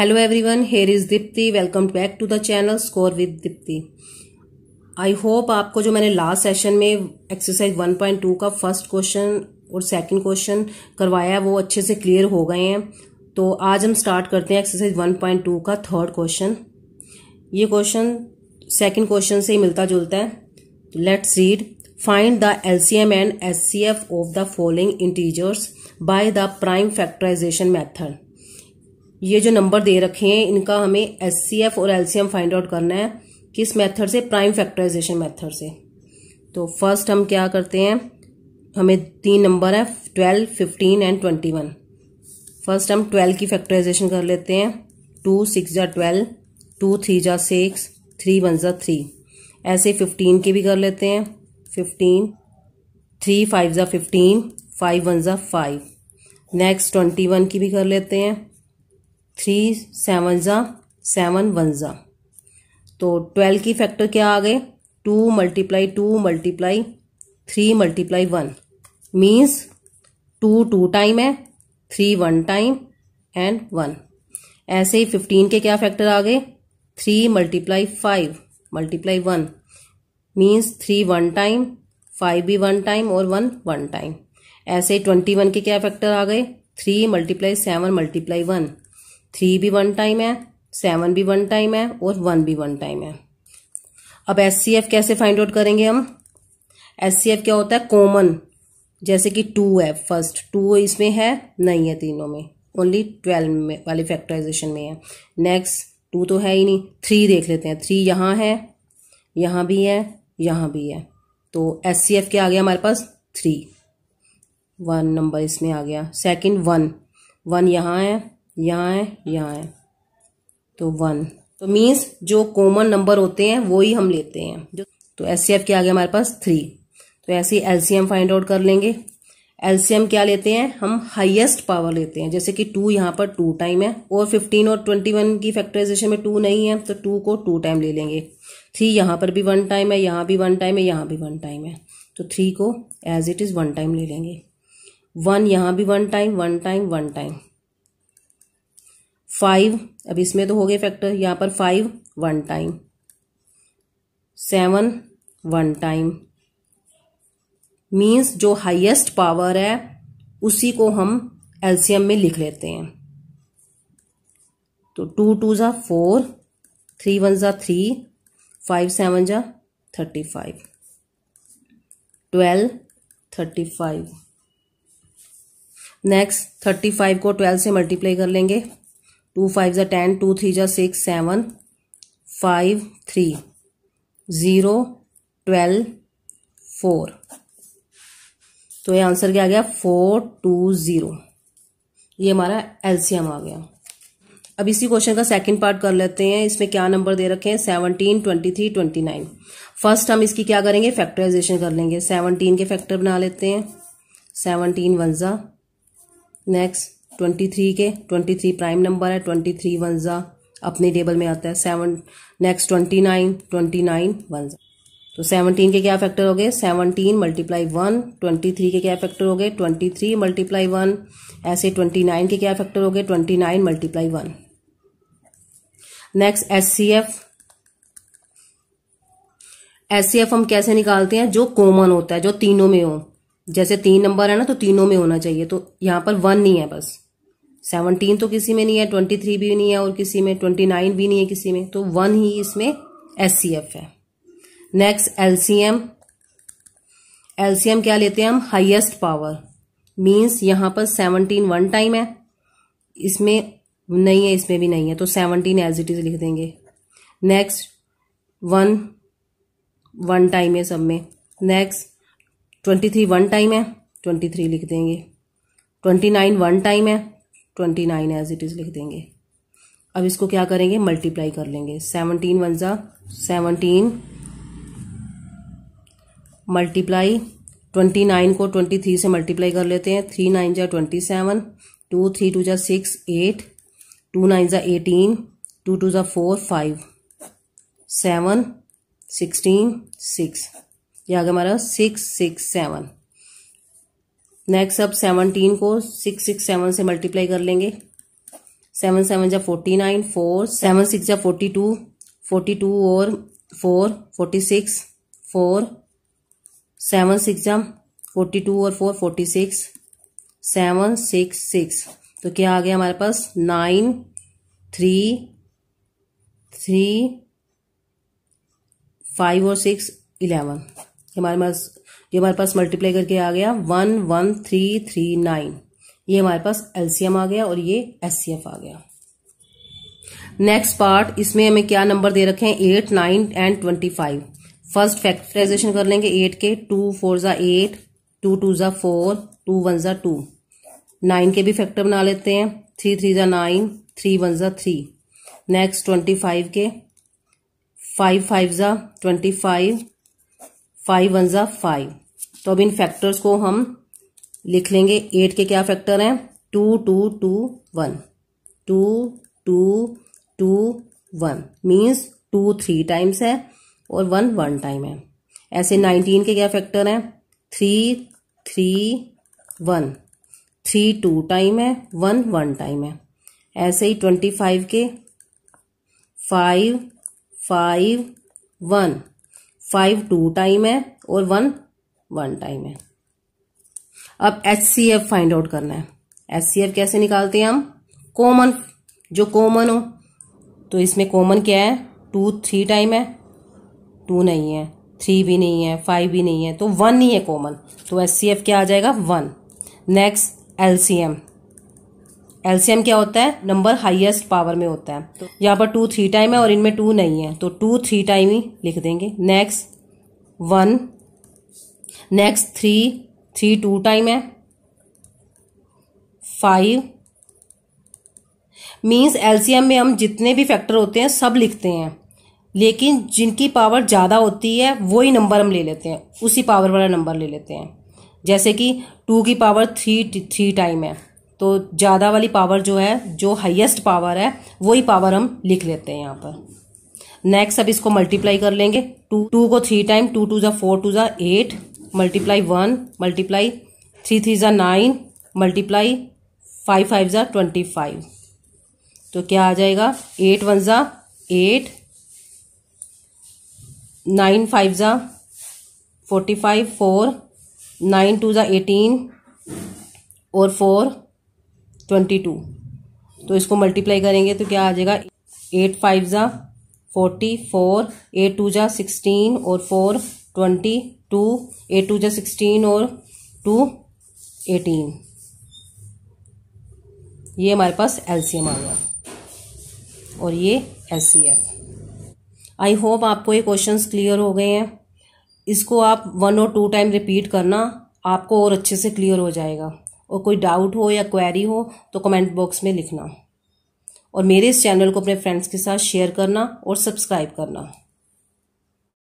every everyone here is Deepti welcome back to the channel score with Deepti I hope आपको जो मैंने last session में exercise 1.2 का first question और सेकंड क्वेश्चन करवाया है वो अच्छे से क्लियर हो गए हैं तो आज हम स्टार्ट करते हैं एक्सरसाइज 1.2 का थर्ड क्वेश्चन ये क्वेश्चन सेकेंड क्वेश्चन से ही मिलता जुलता है तो let's read find the M and F of the following integers by the prime factorization method ये जो नंबर दे रखे हैं इनका हमें एस और एलसीएम फाइंड आउट करना है किस मेथड से प्राइम फैक्टराइजेशन मेथड से तो फर्स्ट हम क्या करते हैं हमें तीन नंबर है twelve fifteen and twenty one first हम ट्वेल्व की फैक्टराइजेशन कर लेते हैं टू सिक्स जा ट्वेल्व टू थ्री जा सिक्स थ्री वन जा थ्री ऐसे फिफ्टीन के भी कर लेते हैं फिफ्टीन थ्री फाइव ज़ा फिफ्टीन फाइव वन ज़ा फाइव नेक्स्ट ट्वेंटी वन की भी कर लेते हैं थ्री सेवन ज़ा सेवन वन ज़ा तो ट्वेल्व की फैक्टर क्या आ गए two multiply two multiply three multiply one means two two time है three one time and one ऐसे ही फिफ्टीन के क्या फैक्टर आ गए three multiply five multiply one means three one time five भी वन टाइम और वन वन टाइम ऐसे ही ट्वेंटी वन के क्या फैक्टर आ गए three multiply seven multiply one three भी वन टाइम है सेवन भी वन टाइम है और वन भी वन टाइम है अब एस कैसे फाइंड आउट करेंगे हम एस क्या होता है कॉमन जैसे कि टू है फर्स्ट टू इसमें है नहीं है तीनों में ओनली ट्वेल्व में वाली फैक्टराइजेशन में है नेक्स्ट टू तो है ही नहीं थ्री देख लेते हैं थ्री यहाँ है यहाँ भी है यहाँ भी है तो एस सी एफ क्या आ गया हमारे पास थ्री वन नंबर इसमें आ गया सेकंड वन वन यहाँ है यहाँ है यहाँ है तो वन तो मीन्स जो कॉमन नंबर होते हैं वो ही हम लेते हैं जो तो एस सी एफ के आगे हमारे पास थ्री तो ऐसे ही एलसीएम फाइंड आउट कर लेंगे एलसीएम क्या लेते हैं हम हाईएस्ट पावर लेते हैं जैसे कि टू यहाँ पर टू टाइम है और फिफ्टीन और ट्वेंटी वन की फैक्टराइजेशन में टू नहीं है तो टू को टू टाइम ले लेंगे थ्री यहाँ पर भी वन टाइम है यहाँ भी वन टाइम है यहाँ भी वन टाइम है तो थ्री को as it is one time ले लेंगे वन यहाँ भी one time one time one time five अब इसमें तो हो गए फैक्टर यहाँ पर five one time seven one time means जो हाइएस्ट पावर है उसी को हम एल्सियम में लिख लेते हैं तो टू टू ज़ा फोर थ्री वन ज़ा थ्री फाइव सेवन ज़ा thirty five twelve thirty five next thirty five को ट्वेल्व से मल्टीप्लाई कर लेंगे टू फाइव ज़ा टेन टू थ्री ज़ा six seven five three zero twelve four तो ये आंसर क्या आ गया फोर टू ज़ीरो ये हमारा एलसीएम आ गया अब इसी क्वेश्चन का सेकंड पार्ट कर लेते हैं इसमें क्या नंबर दे रखे हैं seventeen twenty three twenty nine first हम इसकी क्या करेंगे फैक्टराइजेशन कर लेंगे सेवनटीन के फैक्टर बना लेते हैं सेवनटीन वन ज़ा नेक्स्ट ट्वेंटी थ्री के ट्वेंटी थ्री प्राइम नंबर है ट्वेंटी थ्री वन ज़ा अपने टेबल में आता है seven next twenty nine twenty nine one ज़ा तो सेवनटीन के क्या फैक्टर हो गए seventeen multiply one twenty three के क्या फैक्टर हो गए ट्वेंटी थ्री मल्टीप्लाई वन ऐसे ट्वेंटी नाइन के क्या फैक्टर हो गए twenty nine multiply one next S C F S C F हम कैसे निकालते हैं जो कॉमन होता है जो तीनों में हो जैसे तीन नंबर है ना तो तीनों में होना चाहिए तो यहां पर वन नहीं है बस सेवनटीन तो किसी में नहीं है ट्वेंटी थ्री भी नहीं है और किसी में ट्वेंटी नाइन भी नहीं है किसी में तो वन ही इसमें एस सी एफ है next L C M L C M क्या लेते हैं हम हाइएस्ट पावर मीन्स यहाँ पर सेवनटीन वन टाइम है इसमें नहीं है इसमें भी नहीं है तो सेवनटीन एज इट इज लिख देंगे नेक्स्ट वन वन टाइम है सब में next twenty three one time है ट्वेंटी थ्री लिख देंगे ट्वेंटी नाइन वन टाइम है twenty nine as it is लिख देंगे अब इसको क्या करेंगे मल्टीप्लाई कर लेंगे सेवनटीन वन ज़ा सेवनटीन मल्टीप्लाई ट्वेंटी नाइन को ट्वेंटी थ्री से मल्टीप्लाई कर लेते हैं थ्री नाइन ज़ा twenty seven two three two ज़ा सिक्स एट टू नाइन ज़ा एटीन टू टू ज़ा four five seven sixteen six ये गया हमारा सिक्स सिक्स सेवन नेक्स्ट अब सेवनटीन को सिक्स सिक्स सेवन से मल्टीप्लाई कर लेंगे सेवन सेवन जा forty nine four seven six जा फोर्टी टू फोर्टी टू और four forty six four seven six जा फोर्टी टू और four forty six seven six six तो क्या आ गया हमारे पास नाइन थ्री थ्री फाइव और सिक्स इलेवन हमारे पास ये हमारे पास मल्टीप्लाई करके आ गया one one three three nine ये हमारे पास एलसीएम आ गया और ये एस आ गया नेक्स्ट पार्ट इसमें हमें क्या नंबर दे रखे हैं eight nine and twenty five first factorization कर लेंगे एट के टू फोर ज़ा एट टू टू ज़ा फोर टू वन ज़ा टू नाइन के भी फैक्टर बना लेते हैं थ्री थ्री ज़ा नाइन थ्री वन ज़ा थ्री नेक्स्ट ट्वेंटी फाइव के फाइव फाइव ज़ा ट्वेंटी फाइव फाइव वन ज़ा फाइव तो अब इन फैक्टर्स को हम लिख लेंगे एट के क्या फैक्टर हैं two two two one two two two one means two three times है और वन वन टाइम है ऐसे नाइनटीन के क्या फैक्टर हैं three three one three two time है वन वन टाइम है ऐसे ही ट्वेंटी फाइव के five five one five two time है और वन वन टाइम है अब H C F find out करना है एच सी एफ कैसे निकालते हैं हम कॉमन जो कॉमन हो तो इसमें कॉमन क्या है टू थ्री टाइम है टू नहीं है थ्री भी नहीं है फाइव भी नहीं है तो वन ही है कॉमन तो एच सी एफ क्या आ जाएगा one next L C M L C M क्या होता है नंबर हाईएस्ट पावर में होता है तो यहाँ पर टू थ्री टाइम है और इनमें टू नहीं है तो टू थ्री टाइम ही लिख देंगे next one next three three two time है फाइव मीन्स एलसीएम में हम जितने भी फैक्टर होते हैं सब लिखते हैं लेकिन जिनकी पावर ज़्यादा होती है वही नंबर हम ले लेते हैं उसी पावर वाला नंबर ले लेते हैं जैसे कि टू की पावर थ्री थ्री टाइम है तो ज़्यादा वाली पावर जो है जो हाईएस्ट पावर है वही पावर हम लिख लेते हैं यहाँ पर नेक्स्ट अब इसको मल्टीप्लाई कर लेंगे टू टू को थ्री टाइम टू टू ज़ा फोर टू ज़ा eight multiply one multiply three three ज़ा नाइन मल्टीप्लाई फाइव फाइव ज़ा ट्वेंटी फाइव तो क्या आ जाएगा एट वन ज़ा एट नाइन फाइव ज़ा forty five four nine two ज़ा एटीन और फोर ट्वेंटी टू तो इसको मल्टीप्लाई करेंगे तो क्या आ जाएगा एट फाइव ज़ा फोर्टी फोर एट टू ज़ा सिक्सटीन और four twenty two a two जो सिक्सटीन और टू एटीन ये हमारे पास एलसीएम आ गया और ये सी एफ आई होप आपको ये क्वेश्चंस क्लियर हो गए हैं इसको आप वन और टू टाइम रिपीट करना आपको और अच्छे से क्लियर हो जाएगा और कोई डाउट हो या क्वेरी हो तो कमेंट बॉक्स में लिखना और मेरे इस चैनल को अपने फ्रेंड्स के साथ शेयर करना और सब्सक्राइब करना